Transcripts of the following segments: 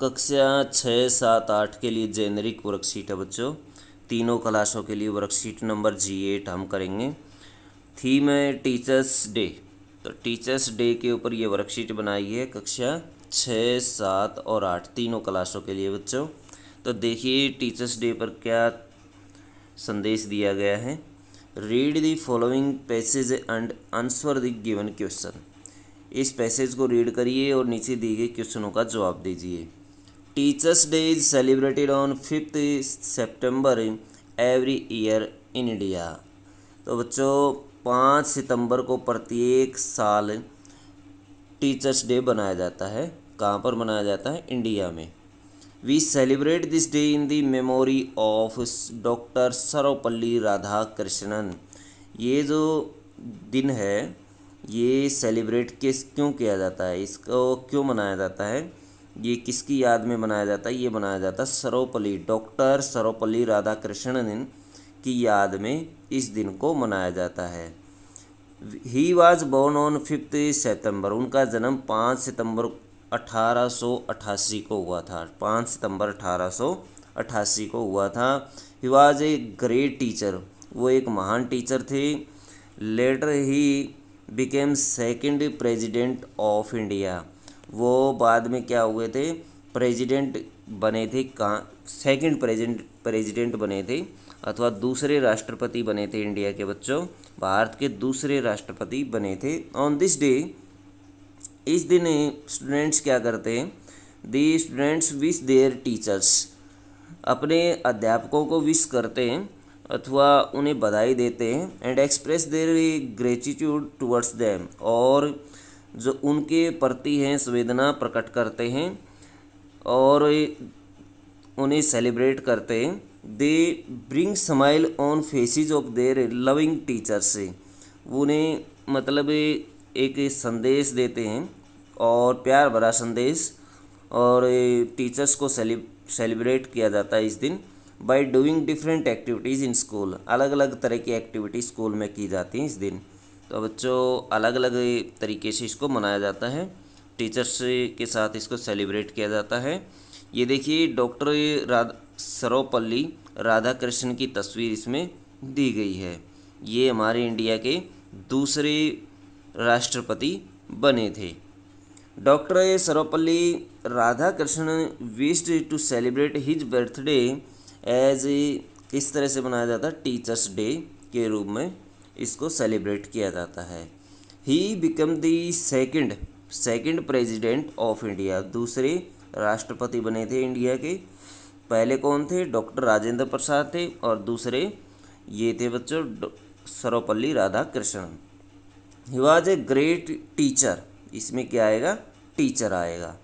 कक्षा छः सात आठ के लिए जेनरिक वर्कशीट है बच्चों तीनों क्लासों के लिए वर्कशीट नंबर जी एट हम करेंगे थीम है टीचर्स डे तो टीचर्स डे के ऊपर ये वर्कशीट बनाई है कक्षा छः सात और आठ तीनों क्लासों के लिए बच्चों तो देखिए टीचर्स डे पर क्या संदेश दिया गया है read the following passage and answer the given question इस पैसेज को रीड करिए और नीचे दिए गए क्वेश्चनों का जवाब दीजिए teachers day is celebrated on fifth September every year in India तो बच्चों पाँच सितंबर को प्रत्येक साल टीचर्स डे बनाया जाता है कहाँ पर मनाया जाता है इंडिया में we celebrate this day in the memory of doctor Sarvepalli Radhakrishnan ये जो दिन है ये सेलिब्रेट किस क्यों किया जाता है इसको क्यों मनाया जाता है ये किसकी याद में बनाया जाता है ये बनाया जाता है सर्वपल्ली डॉक्टर सर्वपल्ली राधाकृष्णन की याद में इस दिन को मनाया जाता है he was born on fifth September उनका जन्म पाँच सितंबर अट्ठासी को हुआ था पाँच सितंबर अट्ठासी को हुआ था he was a great teacher वो एक महान टीचर थे later he became second president of India वो बाद में क्या हुए थे प्रेसिडेंट बने थे का सेकंड प्रेसिडेंट प्रेसिडेंट बने थे अथवा दूसरे राष्ट्रपति बने थे इंडिया के बच्चों भारत के दूसरे राष्ट्रपति बने थे ऑन दिस डे इस दिन स्टूडेंट्स क्या करते हैं the students wish their teachers अपने अध्यापकों को विश करते हैं अथवा उन्हें बधाई देते हैं and express their gratitude towards them और जो उनके प्रति हैं संवेदना प्रकट करते हैं और उन्हें सेलिब्रेट करते हैं they bring smile on faces of their loving teachers वो उन्हें मतलब एक संदेश देते हैं और प्यार भरा संदेश और टीचर्स को सेलिब्रेट किया जाता है इस दिन by doing different activities in school अलग अलग तरह की एक्टिविटी स्कूल में की जाती हैं इस दिन तो बच्चों अलग अलग तरीके से इसको मनाया जाता है टीचर्स के साथ इसको सेलिब्रेट किया जाता है ये देखिए डॉक्टर राध सर्वपल्ली राधा कृष्ण की तस्वीर इसमें दी गई है ये हमारे इंडिया के दूसरे राष्ट्रपति बने थे doctor Sarvepalli Radhakrishnan wished to celebrate his birthday as किस तरह से मनाया जाता है टीचर्स डे के रूप में इसको सेलिब्रेट किया जाता है he become the second second president of India दूसरे राष्ट्रपति बने थे इंडिया के पहले कौन थे डॉक्टर राजेंद्र प्रसाद थे और दूसरे ये थे बच्चों Sarvepalli Radhakrishnan he was a great teacher इसमें क्या आएगा टीचर आएगा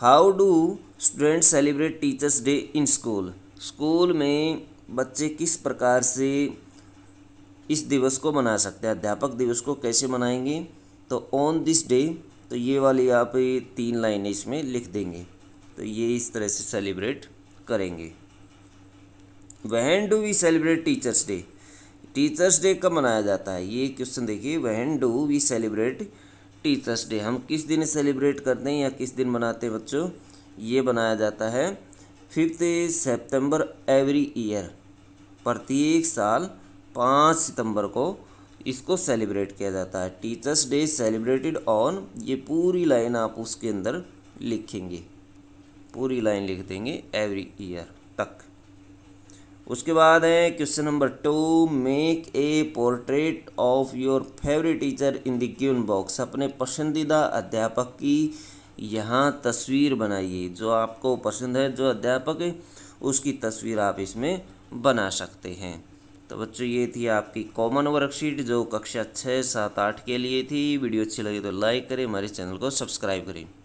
how do student celebrate teachers day in school school में बच्चे किस प्रकार से इस दिवस को मना सकते हैं अध्यापक दिवस को कैसे मनाएंगे तो ऑन दिस डे तो ये वाली आप तीन लाइन इसमें लिख देंगे तो ये इस तरह से सेलिब्रेट करेंगे when do we celebrate teachers day teachers day कब मनाया जाता है ये क्वेश्चन देखिए when do we celebrate teachers day हम किस दिन सेलिब्रेट करते हैं या किस दिन मनाते हैं बच्चों ये बनाया जाता है फिफ्थ सेप्टेम्बर एवरी ईयर प्रत्येक साल पाँच सितंबर को इसको सेलिब्रेट किया जाता है टीचर्स डे सेलिब्रेटेड ऑन ये पूरी लाइन आप उसके अंदर लिखेंगे पूरी लाइन लिख देंगे एवरी ईयर तक उसके बाद है question number two make a portrait of your favourite teacher in the given box अपने पसंदीदा अध्यापक की यहाँ तस्वीर बनाइए जो आपको पसंद है जो अध्यापक है उसकी तस्वीर आप इसमें बना सकते हैं तो बच्चों ये थी आपकी कॉमन वर्कशीट जो कक्षा छः सात आठ के लिए थी वीडियो अच्छी लगी तो लाइक करें हमारे चैनल को सब्सक्राइब करें